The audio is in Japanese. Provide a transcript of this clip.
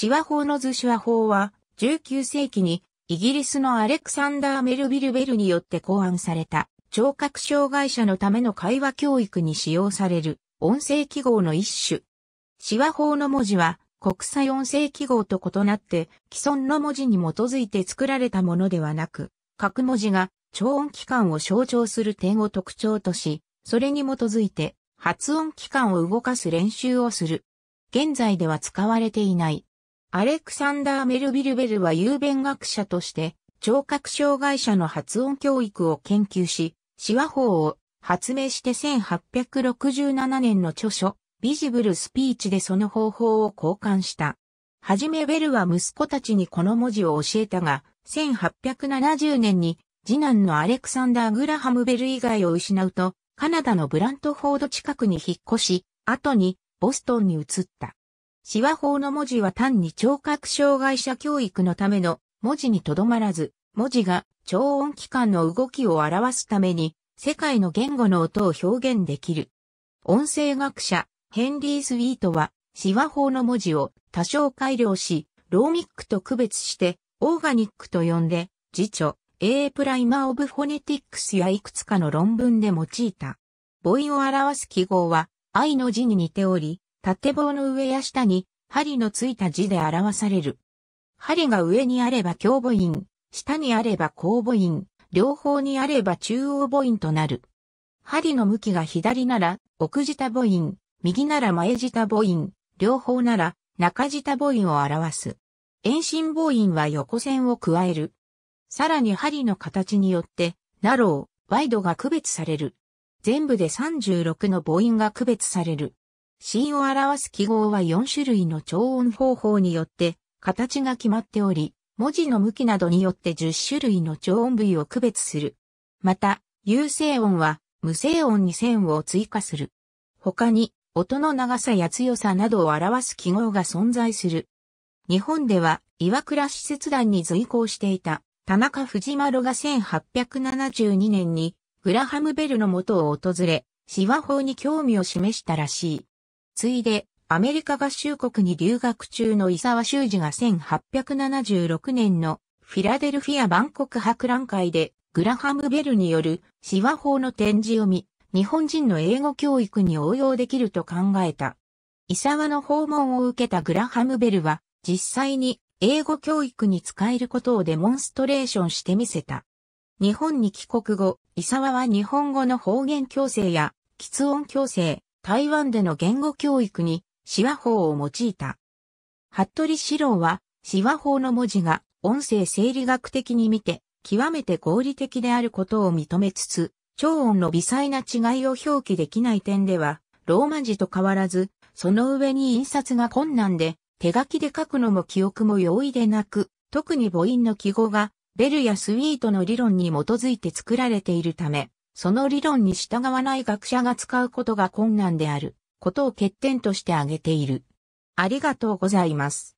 手話法の図手話法は、19世紀にイギリスのアレクサンダー・メルビル・ベルによって考案された、聴覚障害者のための会話教育に使用される音声記号の一種。手話法の文字は国際音声記号と異なって既存の文字に基づいて作られたものではなく、各文字が超音期間を象徴する点を特徴とし、それに基づいて発音期間を動かす練習をする。現在では使われていないアレクサンダー・メルビルベルは雄弁学者として、聴覚障害者の発音教育を研究し、手話法を発明して1867年の著書、ビジブルスピーチでその方法を交換した。はじめベルは息子たちにこの文字を教えたが、1870年に次男のアレクサンダー・グラハム・ベル以外を失うと、カナダのブラントフォード近くに引っ越し、後にボストンに移った。シワ法の文字は単に聴覚障害者教育のための文字にとどまらず、文字が超音器官の動きを表すために世界の言語の音を表現できる。音声学者ヘンリー・スウィートはシワ法の文字を多少改良し、ローミックと区別してオーガニックと呼んで、自著 A プライマー・オブ・フォネティックスやいくつかの論文で用いた。母音を表す記号は愛の字に似ており、縦棒の上や下に針のついた字で表される。針が上にあれば強母音、下にあれば後母音、両方にあれば中央母音となる。針の向きが左なら奥舌母音、右なら前舌母音、両方なら中舌母音を表す。遠心母音は横線を加える。さらに針の形によって、ナロー、ワイドが区別される。全部で36の母音が区別される。心を表す記号は4種類の調音方法によって形が決まっており、文字の向きなどによって10種類の調音部位を区別する。また、有声音は無声音に線を追加する。他に、音の長さや強さなどを表す記号が存在する。日本では、岩倉使節団に随行していた田中藤丸が1872年にグラハムベルの元を訪れ、シワ法に興味を示したらしい。次いで、アメリカ合衆国に留学中の伊沢修二が1876年のフィラデルフィア万国博覧会でグラハム・ベルによる手話法の展示を見、日本人の英語教育に応用できると考えた。伊沢の訪問を受けたグラハム・ベルは実際に英語教育に使えることをデモンストレーションしてみせた。日本に帰国後、伊沢は日本語の方言矯正や、喫音矯正、台湾での言語教育に、シワ法を用いた。服部四郎は、シワ法の文字が音声生理学的に見て、極めて合理的であることを認めつつ、超音の微細な違いを表記できない点では、ローマ字と変わらず、その上に印刷が困難で、手書きで書くのも記憶も容易でなく、特に母音の記号が、ベルやスウィートの理論に基づいて作られているため、その理論に従わない学者が使うことが困難であることを欠点として挙げている。ありがとうございます。